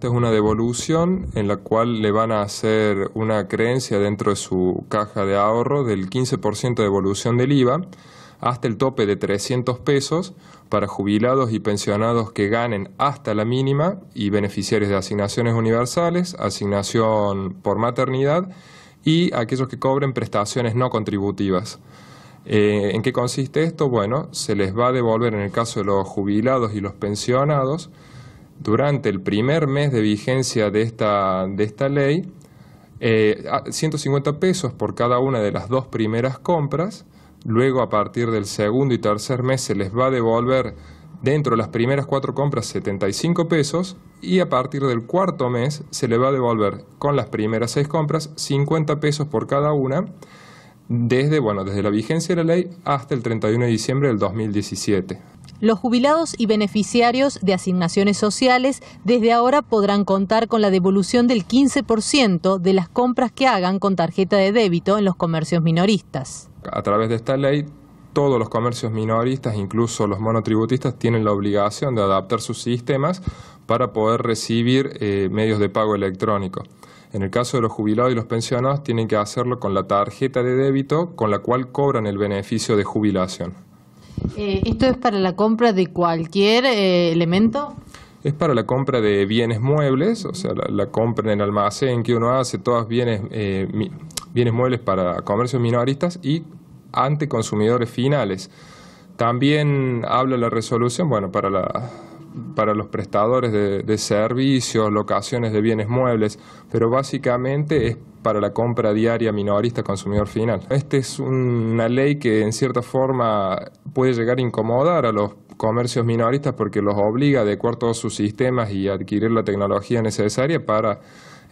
Esta es una devolución en la cual le van a hacer una creencia dentro de su caja de ahorro del 15% de devolución del IVA hasta el tope de 300 pesos para jubilados y pensionados que ganen hasta la mínima y beneficiarios de asignaciones universales, asignación por maternidad y aquellos que cobren prestaciones no contributivas. Eh, ¿En qué consiste esto? Bueno, se les va a devolver en el caso de los jubilados y los pensionados durante el primer mes de vigencia de esta, de esta ley, 150 eh, pesos por cada una de las dos primeras compras, luego a partir del segundo y tercer mes se les va a devolver dentro de las primeras cuatro compras 75 pesos y a partir del cuarto mes se le va a devolver con las primeras seis compras 50 pesos por cada una desde, bueno, desde la vigencia de la ley hasta el 31 de diciembre del 2017. Los jubilados y beneficiarios de asignaciones sociales desde ahora podrán contar con la devolución del 15% de las compras que hagan con tarjeta de débito en los comercios minoristas. A través de esta ley, todos los comercios minoristas, incluso los monotributistas, tienen la obligación de adaptar sus sistemas para poder recibir eh, medios de pago electrónico. En el caso de los jubilados y los pensionados, tienen que hacerlo con la tarjeta de débito con la cual cobran el beneficio de jubilación. Eh, ¿Esto es para la compra de cualquier eh, elemento? Es para la compra de bienes muebles, o sea, la, compra en el almacén que uno hace, todos bienes, eh, bienes muebles para comercios minoristas y ante consumidores finales. También habla la resolución, bueno, para la, para los prestadores de, servicios, locaciones de bienes muebles, pero básicamente es para la compra diaria minorista consumidor final. Esta es una ley que en cierta forma puede llegar a incomodar a los comercios minoristas porque los obliga a adecuar todos sus sistemas y adquirir la tecnología necesaria para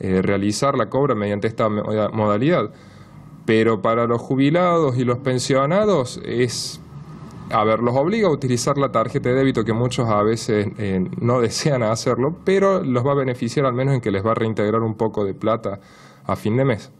eh, realizar la cobra mediante esta modalidad. Pero para los jubilados y los pensionados es a ver, los obliga a utilizar la tarjeta de débito que muchos a veces eh, no desean hacerlo, pero los va a beneficiar al menos en que les va a reintegrar un poco de plata a fin de mes.